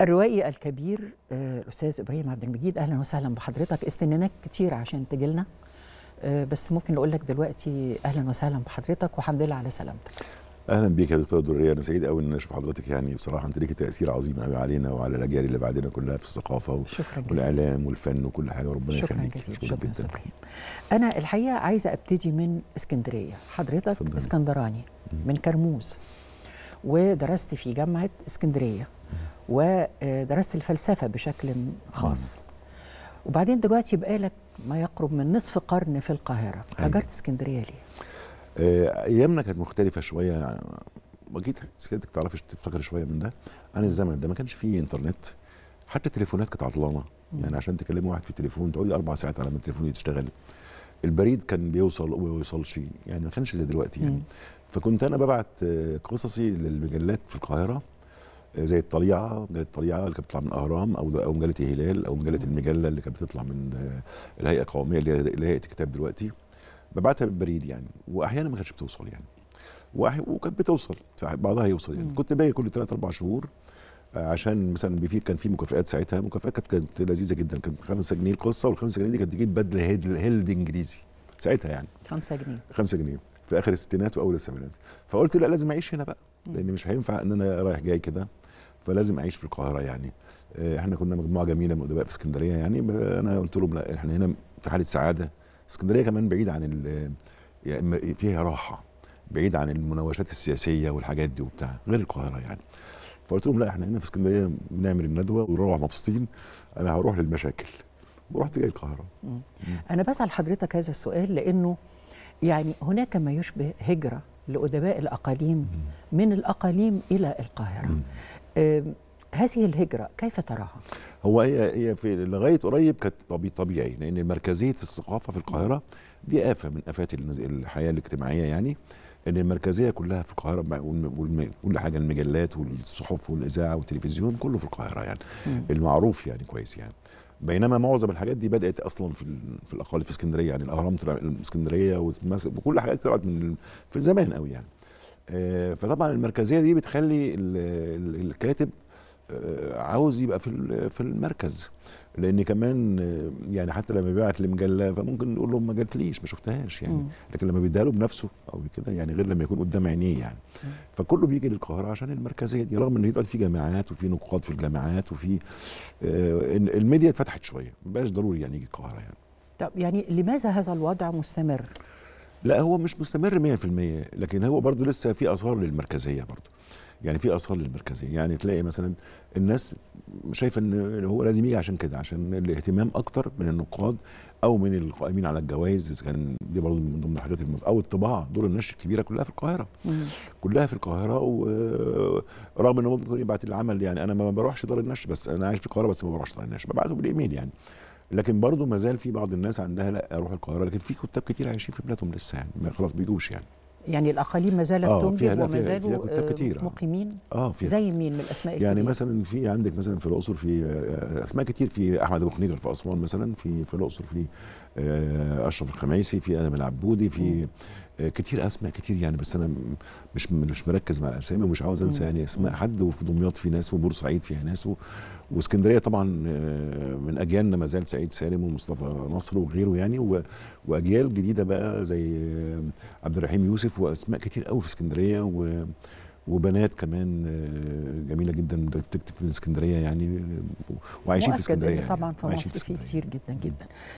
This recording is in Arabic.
الروائي الكبير آه، الاستاذ ابراهيم عبد المجيد اهلا وسهلا بحضرتك استنيناك كتير عشان تجيلنا آه، بس ممكن نقول لك دلوقتي اهلا وسهلا بحضرتك والحمد لله على سلامتك اهلا بيك يا دكتور دريه انا سعيد قوي ان اشوف حضرتك يعني بصراحه انت ليكي تاثير عظيم قوي علينا وعلى الاجيال اللي بعدنا كلها في الثقافه والاعلام والفن وكل حاجه وربنا يخليك شكرا, شكرا جدا شكرا انا الحقيقه عايزه ابتدي من اسكندريه حضرتك فضل. اسكندراني من كرموز ودرست في جامعه اسكندريه ودرست الفلسفة بشكل خاص وبعدين دلوقتي بقالك ما يقرب من نصف قرن في القاهرة هاجرت اسكندرية ليه؟ آه، أيامنا كانت مختلفة شوية وجيت سيادتك تعرفي تفتكر شوية من ده عن الزمن ده ما كانش فيه إنترنت حتى التليفونات كانت عطلانة يعني عشان تكلم واحد في التليفون تقعدي أربع ساعات على ما التليفون يشتغل البريد كان بيوصل وما بيوصلش يعني ما كانش زي دلوقتي يعني فكنت انا ببعت قصصي للمجلات في القاهره زي الطليعه مجله الطليعه اللي كانت بتطلع من اهرام او او مجله الهلال او مجله المجله اللي كانت بتطلع من الهيئه القوميه اللي هي هيئه الكتاب دلوقتي ببعتها بالبريد يعني واحيانا ما كانتش بتوصل يعني وكانت بتوصل بعضها يوصل يعني كنت باجي كل ثلاث اربع شهور آه، عشان مثلا بفي كان في مكافئات ساعتها مكافئات كانت لذيذه جدا كانت 5 جنيه القصه وال 5 جنيه دي كانت تجيب بدله هيلد انجليزي ساعتها يعني 5 جنيه 5 جنيه في اخر الستينات واول السبعينات فقلت لا لازم اعيش هنا بقى لان مش هينفع ان انا رايح جاي كده فلازم اعيش في القاهره يعني آه، احنا كنا مجموعه جميله من ادباء في اسكندريه يعني انا قلت لهم لا احنا هنا في حاله سعاده اسكندريه كمان بعيد عن ال يعني فيها راحه بعيد عن المناوشات السياسيه والحاجات دي وبتاع غير القاهره يعني فقلت لهم لا احنا هنا في اسكندريه بنعمل الندوه ونروح مبسوطين انا هروح للمشاكل ورحت جاي القاهره انا بسال حضرتك هذا السؤال لانه يعني هناك ما يشبه هجره لأدباء الأقاليم من الأقاليم إلى القاهرة هذه الهجرة كيف تراها؟ هو هي هي في لغاية قريب كانت طبيعي لأن مركزية الثقافة في القاهرة دي آفة من آفات الحياة الاجتماعية يعني ان المركزيه كلها في القاهره وكل حاجه المجلات والصحف والاذاعه والتلفزيون كله في القاهره يعني المعروف يعني كويس يعني بينما معظم الحاجات دي بدات اصلا في في الاقاليم في اسكندريه يعني الاهرام طلع اسكندريه وكل حاجات طلعت من في زمان قوي يعني آه، فطبعا المركزيه دي بتخلي الكاتب آه، عاوز يبقى في في المركز لان كمان آه، يعني حتى لما بيبعت لمجله فممكن نقول له ما جاتليش ما شفتهاش يعني لكن لما بيديها له بنفسه او كده يعني غير لما يكون قدام عينيه يعني فكله بيجي للقاهره عشان المركزيه دي رغم ان دلوقتي في جامعات وفي نقاد في الجامعات وفي الميديا اتفتحت شويه ما بقاش ضروري يعني يجي القاهره يعني طب يعني لماذا هذا الوضع مستمر؟ لا هو مش مستمر 100% لكن هو برضه لسه في اثار للمركزيه برضه يعني في اثار للمركزيه يعني تلاقي مثلا الناس شايفه ان هو لازم يجي عشان كده عشان الاهتمام اكتر من النقاد او من القائمين على الجوائز كان دي برضه من ضمن الحاجات المز... او الطباعه دور النشر الكبيره كلها في القاهره كلها في القاهره ورغم ان هو ممكن يبعت العمل يعني انا ما بروحش دار النشر بس انا عايش في القاهره بس ما بروحش دار النشر ببعته بالايميل يعني لكن برضه ما زال في بعض الناس عندها لا اروح القاهره لكن في كتاب كتير عايشين في بلادهم لسه يعني خلاص بيجوش يعني يعني الاقاليم ما زالت آه تنجب وما زالوا آه، مقيمين اه فيها زي مين من الاسماء الكبيرة. يعني مثلا في عندك مثلا في الاقصر في آه، اسماء كتير في احمد ابو خنيجر في اسوان مثلا في في الاقصر في آه، اشرف الخميسي في ادم العبودي في م. كتير اسماء كتير يعني بس انا مش مش مركز مع الاسامي ومش عاوز انسى يعني اسماء حد وفي دمياط في ناس وبورسعيد فيها ناس واسكندريه طبعا آه، من اجيالنا ما زال سعيد سالم ومصطفى نصر وغيره يعني واجيال جديده بقى زي آه، عبد الرحيم يوسف واسماء كتير قوي في اسكندريه و وبنات كمان آه، جميله جدا بتكتب في اسكندريه يعني وعايشين في اسكندريه طبعا يعني، في مصر في كتير جدا جدا